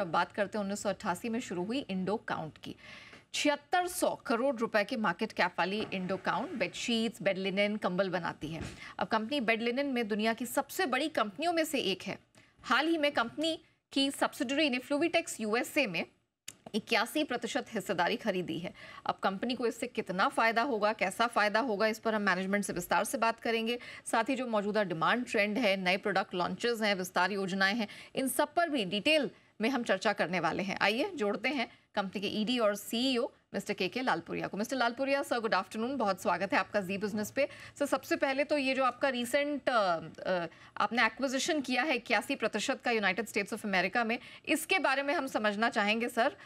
और अब बात करते हैं 1988 में शुरू हुई इंडो काउंट की छिहत्तर सौ करोड़ रुपए के मार्केट कैप वाली Indo Count bedsheets bed linen कंबल बनाती है अब कंपनी बेड लिनन में दुनिया की सबसे बड़ी कंपनियों में से एक है हाल ही में कंपनी की सब्सिडरी ने फ्लूविटेक्स यूएसए में इक्यासी प्रतिशत हिस्सेदारी खरीदी है अब कंपनी को इससे कितना फ़ायदा होगा कैसा फ़ायदा होगा इस पर हम मैनेजमेंट से विस्तार से बात करेंगे साथ ही जो मौजूदा डिमांड ट्रेंड है नए प्रोडक्ट लॉन्चेस हैं विस्तार योजनाएं हैं इन सब पर भी डिटेल మే ہم చర్చా కర్నే వాలే హై ఆయియే జోడ్తే హై కంపనీ కే ఎడి ఆర్ సీ యు మిస్టర్ కే కే లాల్పురియా కో mister Lalpuria sir good afternoon బహత్ స్వాగత్ హై ఆప్కా జీ బిజినెస్ పే సో సబ్సే పహలే తో యే జో ఆప్కా రీసెంట్ అప్నే అక్విజిషన్ కియా హై 81 ప్రతశత్ కా యునైటెడ్ స్టేట్స్ ఆఫ్ అమెరికా మే ఇస్కే బారే మే హం సమజ్నా చాహేంగే sir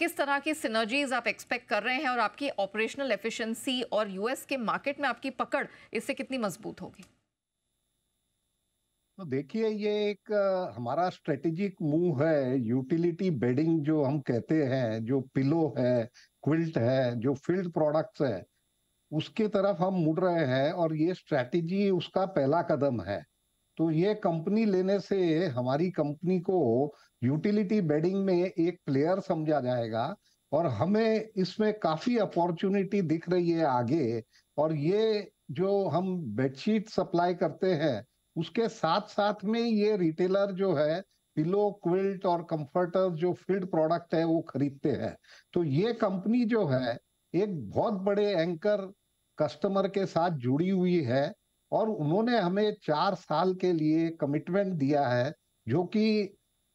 kis tarah ki synergies aap expect kar rahe hain aur aapki operational efficiency aur US ke market mein aapki pakad isse kitni mazboot hogi तो देखिए ये एक हमारा स्ट्रेटेजिक मूव है यूटिलिटी बेडिंग जो हम कहते हैं जो पिलो है क्विल्ट है जो फील्ड प्रोडक्ट्स है उसके तरफ हम मुड़ रहे हैं और ये स्ट्रेटेजी उसका पहला कदम है तो ये कंपनी लेने से हमारी कंपनी को यूटिलिटी बेडिंग में एक प्लेयर समझा जाएगा और हमें इसमें काफी अपॉर्चुनिटी दिख रही है आगे और ये जो हम बेडशीट सप्लाई करते हैं उसके साथ साथ में ये रिटेलर जो है पिलो क्विल्ट और कंफर्टर जो फील्ड प्रोडक्ट है वो खरीदते हैं तो ये कंपनी जो है एक बहुत बड़े एंकर कस्टमर के साथ जुड़ी हुई है और उन्होंने हमें चार साल के लिए कमिटमेंट दिया है जो कि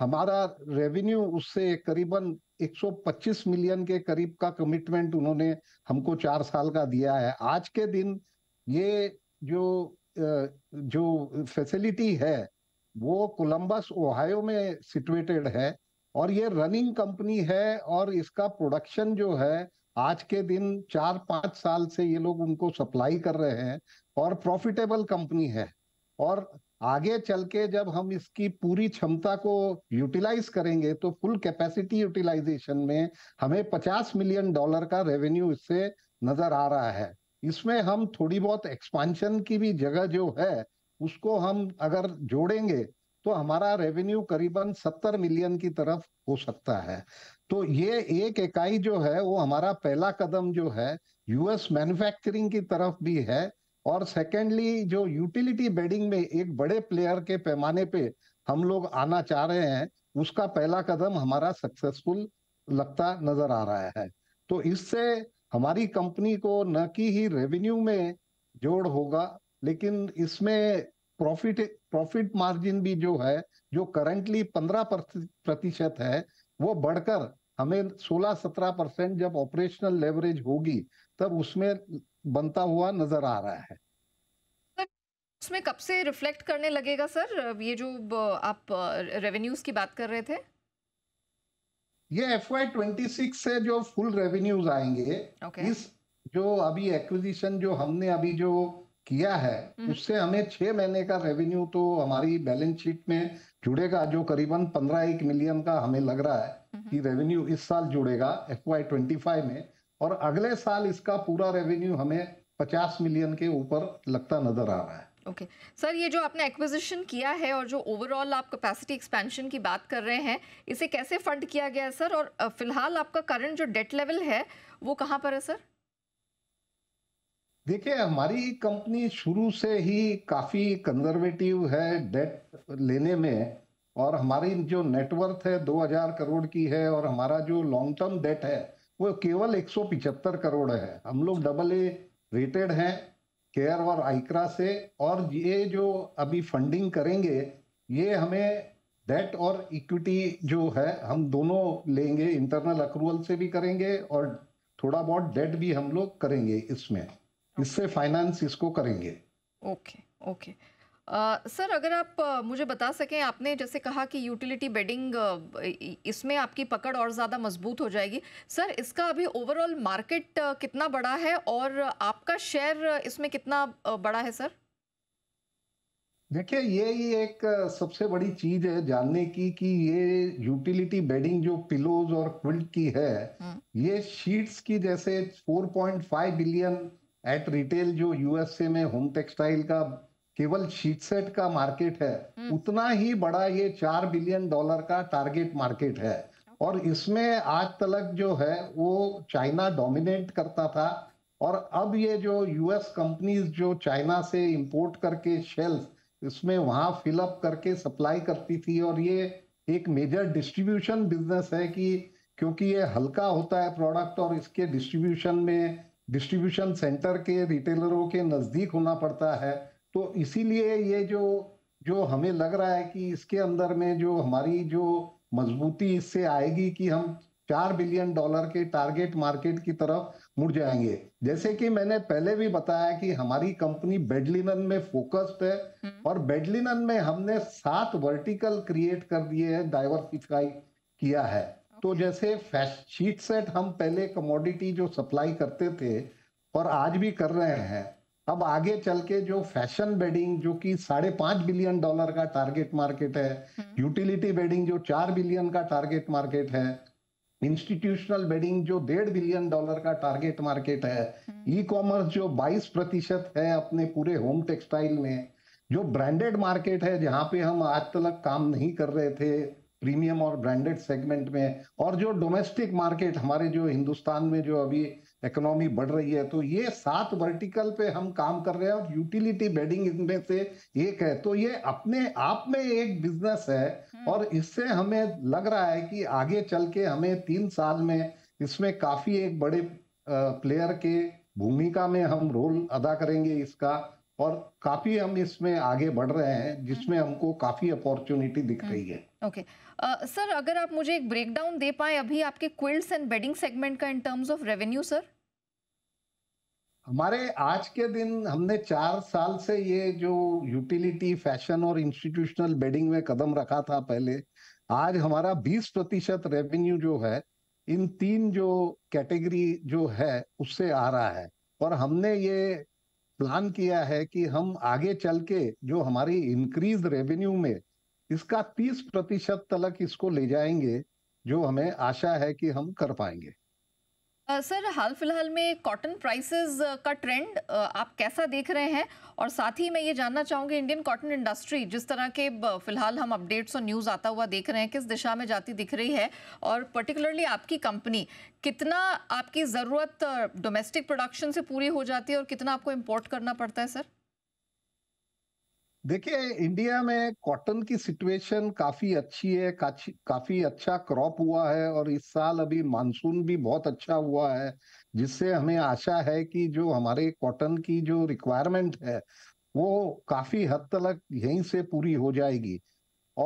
हमारा रेवेन्यू उससे करीबन 125 मिलियन के करीब का कमिटमेंट उन्होंने हमको चार साल का दिया है आज के दिन ये जो जो फैसिलिटी है वो कोलंबस ओहायो में सिचुएटेड है और ये रनिंग कंपनी है और इसका प्रोडक्शन जो है आज के दिन चार पाँच साल से ये लोग उनको सप्लाई कर रहे हैं और प्रॉफिटेबल कंपनी है और आगे चल के जब हम इसकी पूरी क्षमता को यूटिलाइज करेंगे तो फुल कैपेसिटी यूटिलाइजेशन में हमें 50 मिलियन डॉलर का रेवेन्यू इससे नजर आ रहा है इसमें हम थोड़ी बहुत एक्सपांशन की भी जगह जो है उसको हम अगर जोड़ेंगे तो हमारा रेवेन्यू करीबन सत्तर मिलियन की तरफ हो सकता है तो ये एक इकाई जो है वो हमारा पहला कदम जो है यूएस मैन्युफैक्चरिंग की तरफ भी है और सेकेंडली जो यूटिलिटी बेडिंग में एक बड़े प्लेयर के पैमाने पे हम लोग आना चाह रहे हैं उसका पहला कदम हमारा सक्सेसफुल लगता नजर आ रहा है तो इससे हमारी कंपनी को न कि ही रेवेन्यू में जोड़ होगा लेकिन इसमें प्रॉफिट प्रॉफिट मार्जिन भी जो है जो करंटली पंद्रह प्रतिशत है वो बढ़कर हमें सोलह सत्रह परसेंट जब ऑपरेशनल लेवरेज होगी तब उसमें बनता हुआ नजर आ रहा है उसमें कब से रिफ्लेक्ट करने लगेगा सर ये जो आप रेवेन्यूज की बात कर रहे थे ये एफ वाई ट्वेंटी सिक्स से जो फुल रेवेन्यूज आएंगे okay. इस जो अभी एक्विजिशन जो हमने अभी जो किया है हम्म। उससे हमें छह महीने का रेवेन्यू तो हमारी बैलेंस शीट में जुड़ेगा जो करीबन पंद्रह एक मिलियन का हमें लग रहा है हम्म। कि रेवेन्यू इस साल जुड़ेगा एफ वाई ट्वेंटी फाइव में और अगले साल इसका पूरा रेवेन्यू हमें पचास मिलियन के ऊपर लगता नजर आ रहा है ओके okay. सर ये जो आपने एक्विजिशन किया है और जो ओवरऑल आप कैपेसिटी एक्सपेंशन की बात कर रहे हैं इसे कैसे फंड किया गया है सर और फिलहाल आपका करंट जो डेट लेवल है वो कहाँ पर है सर देखिए हमारी कंपनी शुरू से ही काफ़ी कंजर्वेटिव है डेट लेने में और हमारी जो नेटवर्थ है 2000 करोड़ की है और हमारा जो लॉन्ग टर्म डेट है वो केवल एक करोड़ है हम लोग डबल ए रेटेड हैं केयर और आइक्रा से और ये जो अभी फंडिंग करेंगे ये हमें डेट और इक्विटी जो है हम दोनों लेंगे इंटरनल अक्रूवल से भी करेंगे और थोड़ा बहुत डेट भी हम लोग करेंगे इसमें इससे फाइनेंस इसको करेंगे ओके ओके सर अगर आप मुझे बता सकें आपने जैसे कहा कि यूटिलिटी बेडिंग इसमें आपकी पकड़ और ज़्यादा मजबूत हो जाएगी सर इसका अभी ओवरऑल मार्केट कितना बड़ा है और आपका शेयर इसमें कितना बड़ा है सर देखिए ये ही एक सबसे बड़ी चीज है जानने की कि ये यूटिलिटी बेडिंग जो पिलोज और क्विल्ट की है हाँ। ये शीट्स की जैसे 4.5 बिलियन एट रिटेल जो यूएसए में होम टेक्सटाइल का केवल शीटसेट का मार्केट है हम्म। उतना ही बड़ा ये चार बिलियन डॉलर का टारगेट मार्केट है और इसमें आज तक जो है वो चाइना डोमिनेट करता था और अब ये जो यूएस कंपनीज जो चाइना से इंपोर्ट करके शेल्फ इसमें वहाँ फिलअप करके सप्लाई करती थी और ये एक मेजर डिस्ट्रीब्यूशन बिजनेस है कि क्योंकि ये हल्का होता है प्रोडक्ट और इसके डिस्ट्रीब्यूशन में डिस्ट्रीब्यूशन सेंटर के रिटेलरों के नज़दीक होना पड़ता है तो इसीलिए ये जो जो हमें लग रहा है कि इसके अंदर में जो हमारी जो मजबूती इससे आएगी कि हम चार बिलियन डॉलर के टारगेट मार्केट की तरफ मुड़ जाएंगे जैसे कि मैंने पहले भी बताया कि हमारी कंपनी बेडलिनन में फोकस्ड है हम्म। और बेडलिनन में हमने सात वर्टिकल क्रिएट कर दिए हैं डाइवर्सिफाई किया है तो जैसे शीट सेट हम पहले कमोडिटी जो सप्लाई करते थे और आज भी कर रहे हैं अब आगे चल के जो फैशन बेडिंग जो कि साढ़े पांच बिलियन डॉलर का टारगेट मार्केट है हम्म। यूटिलिटी बेडिंग जो चार बिलियन का टारगेट मार्केट है इंस्टीट्यूशनल बेडिंग जो डेढ़ बिलियन डॉलर का टारगेट मार्केट है ई हम्म। कॉमर्स जो 22 प्रतिशत है अपने पूरे होम टेक्सटाइल में जो ब्रांडेड मार्केट है जहाँ पे हम आज तक काम नहीं कर रहे थे प्रीमियम और ब्रांडेड सेगमेंट में और जो डोमेस्टिक मार्केट हमारे जो हिंदुस्तान में जो अभी इकोनॉमी बढ़ रही है तो ये सात वर्टिकल पे हम काम कर रहे हैं और यूटिलिटी बेडिंग इनमें से एक है तो ये अपने आप में एक बिजनेस है हम्म। और इससे हमें लग रहा है कि आगे चल के हमें तीन साल में इसमें काफी एक बड़े प्लेयर के भूमिका में हम रोल अदा करेंगे इसका और काफी हम इसमें आगे बढ़ रहे हैं हम्म। जिसमें हमको काफी अपॉर्चुनिटी दिख हम्म। रही है ओके सर अगर आप मुझे एक ब्रेकडाउन दे पाए अभी आपके क्विल्ट्स एंड बेडिंग सेगमेंट का in terms of revenue sir हमारे आज के दिन हमने चार साल से ये जो यूटिलिटी फैशन और इंस्टीट्यूशनल बेडिंग में कदम रखा था पहले आज हमारा 20 प्रतिशत रेवेन्यू जो है इन तीन जो कैटेगरी जो है उससे आ रहा है और हमने ये प्लान किया है कि हम आगे चल के जो हमारी इंक्रीज रेवेन्यू में इसका 30 प्रतिशत तलक इसको ले जाएंगे जो हमें आशा है कि हम कर पाएंगे सर हाल फिलहाल में कॉटन प्राइसेस का ट्रेंड आप कैसा देख रहे हैं और साथ ही मैं ये जानना चाहूँगी इंडियन कॉटन इंडस्ट्री जिस तरह के फिलहाल हम अपडेट्स और न्यूज़ आता हुआ देख रहे हैं किस दिशा में जाती दिख रही है और पर्टिकुलरली आपकी कंपनी कितना आपकी ज़रूरत डोमेस्टिक प्रोडक्शन से पूरी हो जाती है और कितना आपको इम्पोर्ट करना पड़ता है सर देखिए इंडिया में कॉटन की सिचुएशन काफी अच्छी है काफी अच्छा क्रॉप हुआ है और इस साल अभी मानसून भी बहुत अच्छा हुआ है जिससे हमें आशा है कि जो हमारे कॉटन की जो रिक्वायरमेंट है वो काफी हद तक यहीं से पूरी हो जाएगी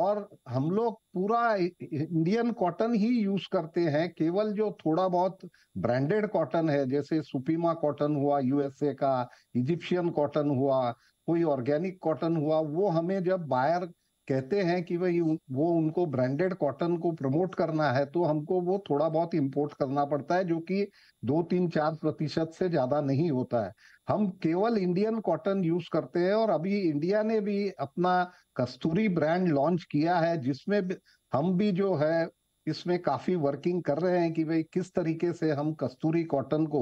और हम लोग पूरा इंडियन कॉटन ही यूज करते हैं केवल जो थोड़ा बहुत ब्रांडेड कॉटन है जैसे सुपीमा कॉटन हुआ यूएसए का इजिप्शियन कॉटन हुआ कोई ऑर्गेनिक कॉटन हुआ वो हमें जब बायर कहते हैं कि भाई वो उनको ब्रांडेड कॉटन को प्रमोट करना है तो हमको वो थोड़ा बहुत इंपोर्ट करना पड़ता है जो कि दो तीन चार प्रतिशत से ज्यादा नहीं होता है हम केवल इंडियन कॉटन यूज करते हैं और अभी इंडिया ने भी अपना कस्तूरी ब्रांड लॉन्च किया है जिसमें हम भी जो है इसमें काफी वर्किंग कर रहे हैं कि भाई किस तरीके से हम कस्तूरी कॉटन को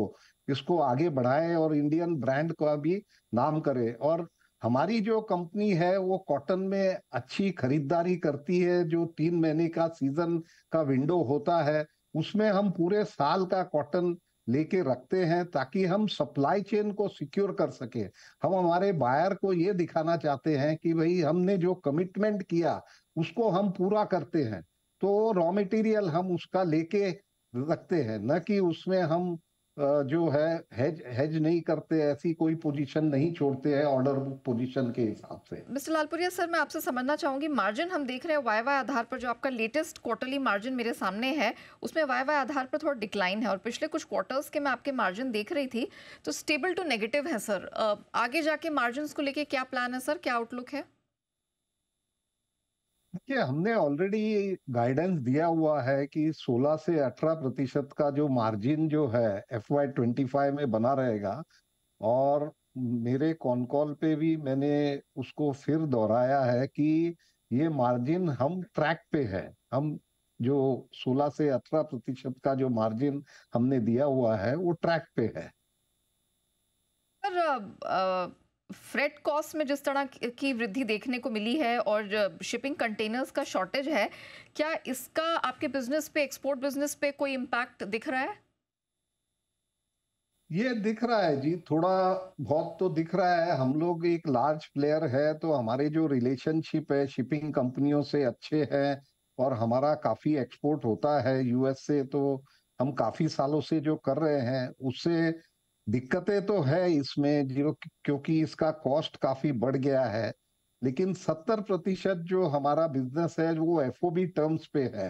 इसको आगे बढ़ाएं और इंडियन ब्रांड का भी नाम करें और हमारी जो कंपनी है वो कॉटन में अच्छी खरीदारी करती है जो तीन महीने का सीजन का विंडो होता है उसमें हम पूरे साल का कॉटन लेके रखते हैं ताकि हम सप्लाई चेन को सिक्योर कर सके हम हमारे बायर को ये दिखाना चाहते हैं कि भाई हमने जो कमिटमेंट किया उसको हम पूरा करते हैं तो रॉ मटेरियल हम उसका लेके रखते हैं ना कि उसमें हम जो है हेज हेज नहीं करते ऐसी कोई पोजीशन नहीं छोड़ते हैं ऑर्डर बुक पोजीशन के हिसाब से मिस्टर लालपुरिया सर मैं आपसे समझना चाहूंगी मार्जिन हम देख रहे हैं वाई वाई आधार पर जो आपका लेटेस्ट क्वार्टरली मार्जिन मेरे सामने है उसमें वाई वाई आधार पर थोड़ा डिक्लाइन है और पिछले कुछ क्वार्टर्स के मैं आपके मार्जिन देख रही थी तो स्टेबल टू नेगेटिव है सर आगे जाके मार्जिन को लेके क्या प्लान है सर क्या आउटलुक है देखिए हमने ऑलरेडी गाइडेंस दिया हुआ है कि 16 से 18 प्रतिशत का जो मार्जिन जो है एफ वाई ट्वेंटी फाइव में बना रहेगा और मेरे कॉन कॉल पे भी मैंने उसको फिर दोहराया है कि ये मार्जिन हम ट्रैक पे है हम जो 16 से 18 प्रतिशत का जो मार्जिन हमने दिया हुआ है वो ट्रैक पे है सर फ्रेट कॉस्ट में जिस तरह की वृद्धि देखने को मिली है और शिपिंग कंटेनर्स का शॉर्टेज है क्या इसका आपके बिजनेस पे एक्सपोर्ट बिजनेस पे कोई इम्पैक्ट दिख रहा है ये दिख रहा है जी थोड़ा बहुत तो दिख रहा है हम लोग एक लार्ज प्लेयर है तो हमारे जो रिलेशनशिप है शिपिंग कंपनियों से अच्छे हैं और हमारा काफी एक्सपोर्ट होता है यूएस से तो हम काफी सालों से जो कर रहे हैं उससे दिक्कतें तो है इसमें जीरो क्योंकि इसका कॉस्ट काफी बढ़ गया है लेकिन सत्तर प्रतिशत जो हमारा बिजनेस है वो एफ टर्म्स पे है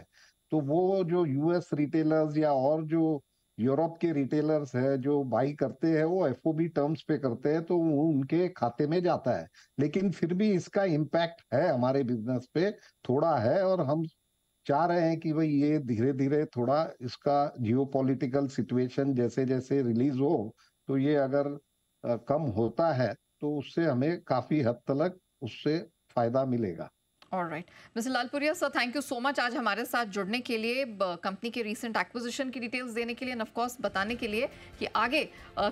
तो वो जो यूएस रिटेलर्स या और जो यूरोप के रिटेलर्स है जो बाई करते हैं वो एफ टर्म्स पे करते हैं तो वो उनके खाते में जाता है लेकिन फिर भी इसका इम्पैक्ट है हमारे बिजनेस पे थोड़ा है और हम चाह रहे हैं कि भाई ये धीरे धीरे थोड़ा इसका जियो सिचुएशन जैसे जैसे रिलीज हो तो ये अगर कम होता है तो उससे हमें काफी हद तक उससे फायदा मिलेगा right mister Lalpuria sir thank you so much आज हमारे साथ जुड़ने के लिए कंपनी के रीसेंट एक्विजिशन की डिटेल्स देने के लिए एंड ऑफकोर्स बताने के लिए कि आगे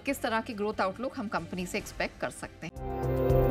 किस तरह की ग्रोथ आउटलुक हम कंपनी से एक्सपेक्ट कर सकते हैं